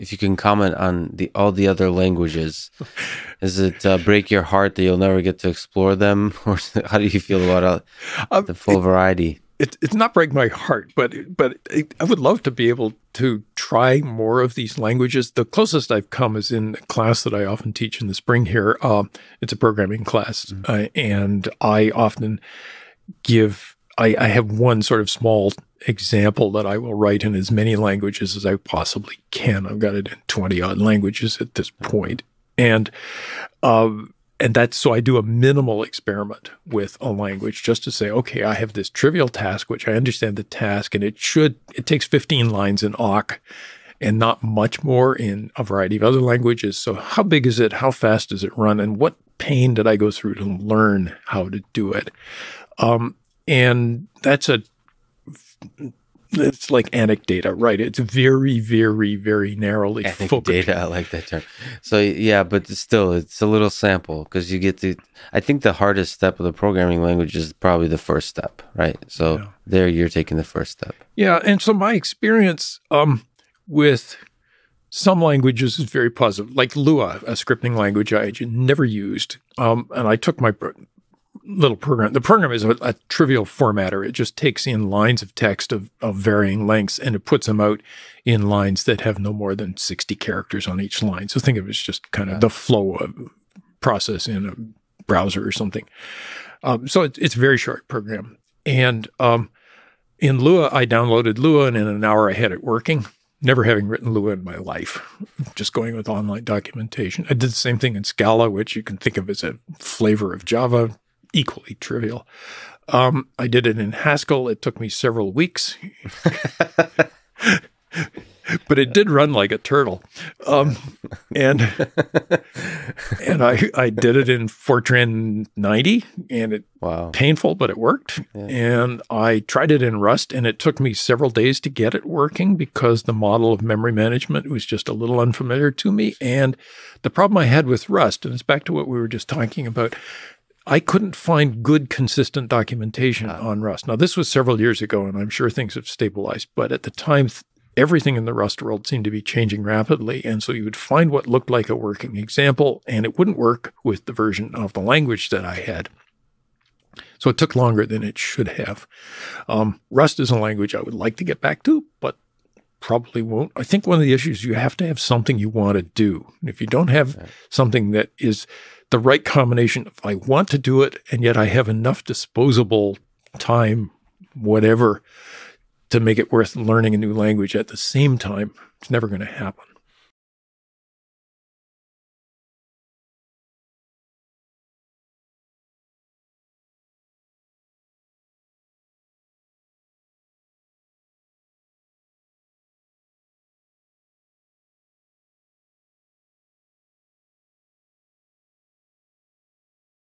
if you can comment on the all the other languages. Does it uh, break your heart that you'll never get to explore them, or how do you feel about uh, um, the full it, variety? It, it's not break my heart, but but it, I would love to be able to try more of these languages. The closest I've come is in a class that I often teach in the spring here. Uh, it's a programming class, mm -hmm. and I often give I, I have one sort of small example that I will write in as many languages as I possibly can. I've got it in 20 odd languages at this point. And, um, and that's so I do a minimal experiment with a language just to say, okay, I have this trivial task, which I understand the task, and it should, it takes 15 lines in awk and not much more in a variety of other languages. So, how big is it? How fast does it run? And what pain did I go through to learn how to do it? Um, and that's a, it's like anecdata, right? It's very, very, very narrowly anecdata. I like that term. So yeah, but still, it's a little sample because you get the. I think the hardest step of the programming language is probably the first step, right? So yeah. there, you're taking the first step. Yeah, and so my experience um, with some languages is very positive, like Lua, a scripting language I never used, um, and I took my little program. The program is a, a, trivial formatter. It just takes in lines of text of, of varying lengths and it puts them out in lines that have no more than 60 characters on each line. So think of it as just kind of yeah. the flow of process in a browser or something. Um, so it, it's a very short program. And um, in Lua, I downloaded Lua and in an hour I had it working never having written Lua in my life, just going with online documentation. I did the same thing in Scala, which you can think of as a flavor of Java, equally trivial. Um, I did it in Haskell. It took me several weeks, but it did run like a turtle. Um, and and I I did it in Fortran 90, and it wow. painful, but it worked. Yeah. And I tried it in Rust, and it took me several days to get it working because the model of memory management was just a little unfamiliar to me. And the problem I had with Rust, and it's back to what we were just talking about I couldn't find good, consistent documentation ah. on Rust. Now, this was several years ago, and I'm sure things have stabilized, but at the time, th everything in the Rust world seemed to be changing rapidly. And so you would find what looked like a working example, and it wouldn't work with the version of the language that I had. So it took longer than it should have. Um, Rust is a language I would like to get back to, but probably won't. I think one of the issues you have to have something you want to do. if you don't have something that is the right combination if I want to do it and yet I have enough disposable time, whatever, to make it worth learning a new language at the same time. It's never going to happen.